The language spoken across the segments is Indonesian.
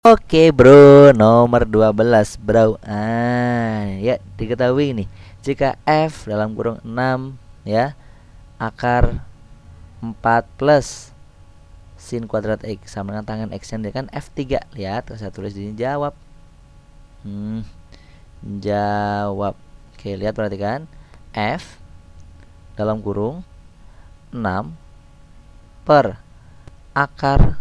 Oke okay, bro, nomor 12 bro ah, Ya diketahui ini Jika F dalam kurung 6 ya Akar 4 plus Sin kuadrat X sama dengan tangan X yang kan F3 Lihat saya tulis di sini jawab hmm, Jawab Oke lihat perhatikan F dalam kurung 6 per akar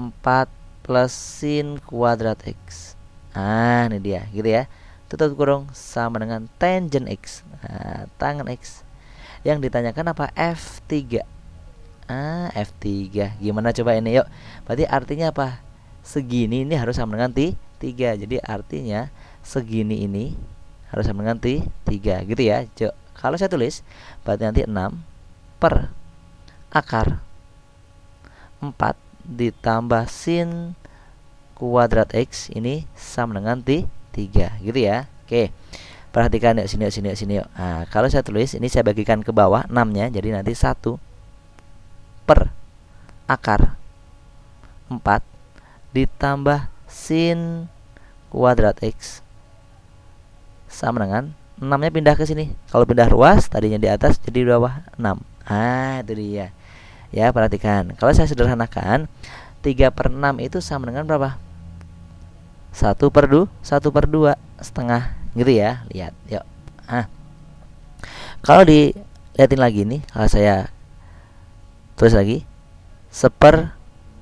4 plus sin kuadrat x. Nah, ini dia, gitu ya. Tutup kurung sama dengan tangent x. Nah, tangan x. Yang ditanyakan apa? F3. Ah, F3. Gimana coba ini yuk? Berarti artinya apa? Segini ini harus sama dengan t 3. Jadi artinya segini ini harus sama dengan t 3 gitu ya. Cuk. Kalau saya tulis berarti nanti 6 per akar 4 ditambah sin kuadrat X ini sama dengan 3 gitu ya Oke perhatikan yuk sini yuk sini yuk sini yuk nah, kalau saya tulis ini saya bagikan ke bawah 6 nya jadi nanti 1 per akar 4 ditambah sin kuadrat X sama dengan 6 nya pindah ke sini kalau pindah ruas tadinya di atas jadi di bawah 6 ah itu dia ya perhatikan kalau saya sederhanakan 3 per 6 itu sama dengan berapa satu per du, satu per dua setengah gitu ya lihat yuk ah kalau dilihatin lagi nih kalau saya tulis lagi seper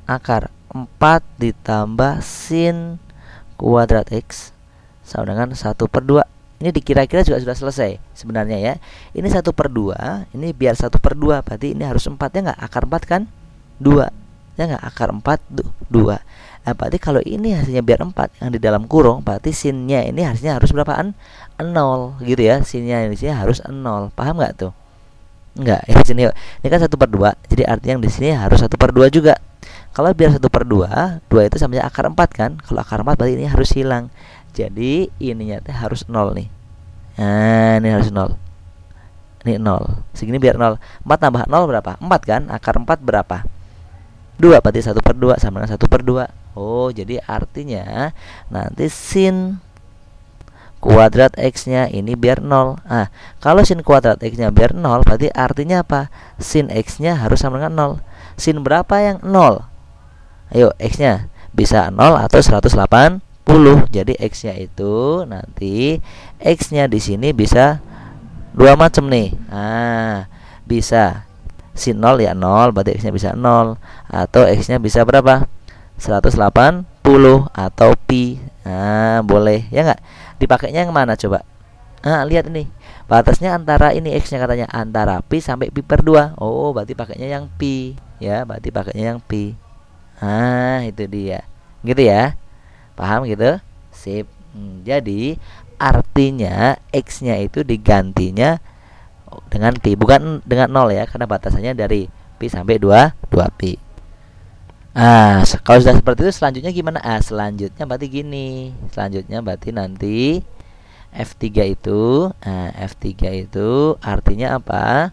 akar 4 ditambah sin kuadrat x sama dengan 1 per 2 ini dikira-kira juga sudah selesai sebenarnya ya ini satu per 2 ini biar satu per 2 berarti ini harus empat ya nggak akar empat kan dua ya nggak akar 4 2 nah, berarti kalau ini hasilnya biar 4 yang di dalam kurung berarti sinnya ini hasilnya harus berapaan 0 gitu ya sinnya di sini harus 0 paham nggak tuh Enggak, ya sini ini kan satu per dua, jadi artinya yang di sini harus satu per dua juga. Kalau biar satu per dua, dua itu sama akar empat kan. Kalau akar empat berarti ini harus hilang. Jadi ininya teh harus nol nih. Nah, ini harus nol. Ini nol. Segini biar nol. Empat tambah nol berapa? Empat kan? Akar empat berapa? 2 berarti 1 per 2 sama dengan 1 per 2 Oh jadi artinya nanti sin kuadrat x-nya ini biar 0 ah kalau sin kuadrat x-nya biar 0 berarti artinya apa sin x-nya harus sama dengan 0 sin berapa yang 0 ayo x-nya bisa 0 atau 180 jadi x-nya itu nanti x-nya di sini bisa dua macam nih ah bisa sin 0 ya 0 berarti x-nya bisa 0 atau x-nya bisa berapa 180 atau pi nah, boleh ya enggak dipakainya yang mana coba nah, lihat ini batasnya antara ini x-nya katanya antara pi sampai pi per 2 oh berarti pakainya yang pi ya berarti pakainya yang pi ah itu dia gitu ya paham gitu sip hmm, jadi artinya x-nya itu digantinya dengan pi bukan dengan nol ya karena batasannya dari pi sampai 2 2 pi ah kalau sudah seperti itu selanjutnya gimana ah selanjutnya berarti gini selanjutnya berarti nanti F3 itu ah, F3 itu artinya apa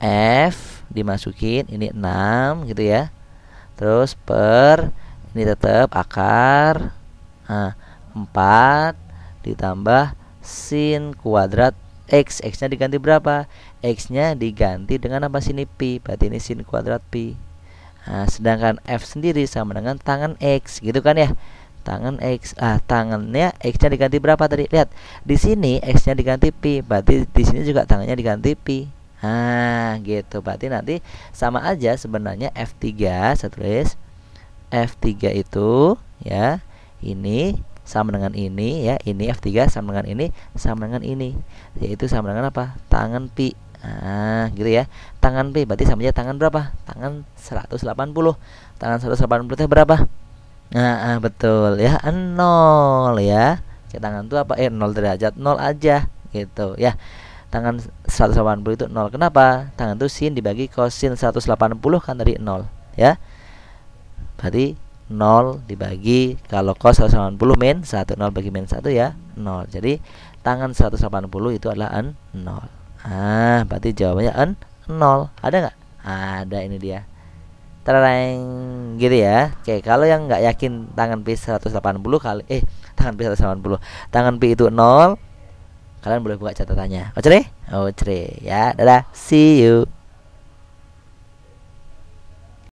F dimasukin ini 6 gitu ya terus per ini tetap akar ah, 4 ditambah sin kuadrat X X nya diganti berapa? X nya diganti dengan apa sini Pi berarti ini sin kuadrat Pi nah, sedangkan F sendiri sama dengan tangan X gitu kan ya tangan X ah tangannya X nya diganti berapa tadi lihat di sini X nya diganti Pi berarti di sini juga tangannya diganti Pi ah gitu berarti nanti sama aja sebenarnya F3 saya tulis F3 itu ya ini sama dengan ini ya ini F3 sama dengan ini sama dengan ini yaitu sama dengan apa tangan pi ah gitu ya tangan pi berarti sama aja tangan berapa tangan 180 tangan 180 itu berapa nah ah, betul ya nol ya tangan itu apa eh nol derajat nol aja gitu ya tangan 180 itu nol kenapa tangan itu sin dibagi kosin 180 kan dari nol ya berarti 0 dibagi kalau cos 180 min 1 0 bagi min 1 ya 0 jadi tangan 180 itu adalah n 0 ah berarti jawabannya n 0 ada nggak ada ini dia terang gitu ya oke kalau yang nggak yakin tangan pi 180 kali eh tangan pi 180 tangan pi itu 0 kalian boleh buka catatannya oke deh oke ya dadah see you